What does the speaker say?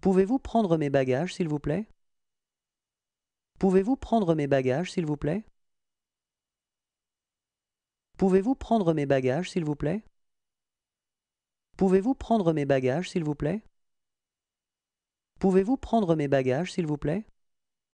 Pouvez-vous prendre mes bagages, s'il vous plaît Pouvez-vous prendre mes bagages, s'il vous plaît Pouvez-vous prendre mes bagages, s'il vous plaît Pouvez-vous prendre mes bagages, s'il vous plaît Pouvez-vous prendre mes bagages, s'il vous plaît